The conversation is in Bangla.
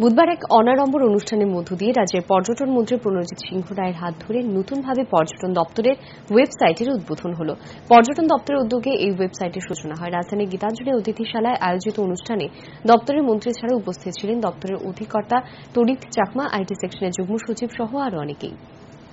বুধবার এক অনাড়ম্বর অনুষ্ঠানের মধ্য দিয়ে রাজ্যের পর্যটন মন্ত্রী প্রণজিৎ সিংহ রায়ের হাত ধরে নতুনভাবে পর্যটন দপ্তরের ওয়েবসাইটের উদ্বোধন হল পর্যটন দপ্তরের উদ্যোগে এই ওয়েবসাইটের সূচনা হয় রাজধানীর গীতাঞ্জলি অতিথিশালায় আয়োজিত অনুষ্ঠানে দপ্তরের মন্ত্রী ছাড়া উপস্থিত ছিলেন দপ্তরের অধিকর্তা তরিত চাকমা আইটি সেকশনের যুগ্ম সচিব সহ আরও অনেকেই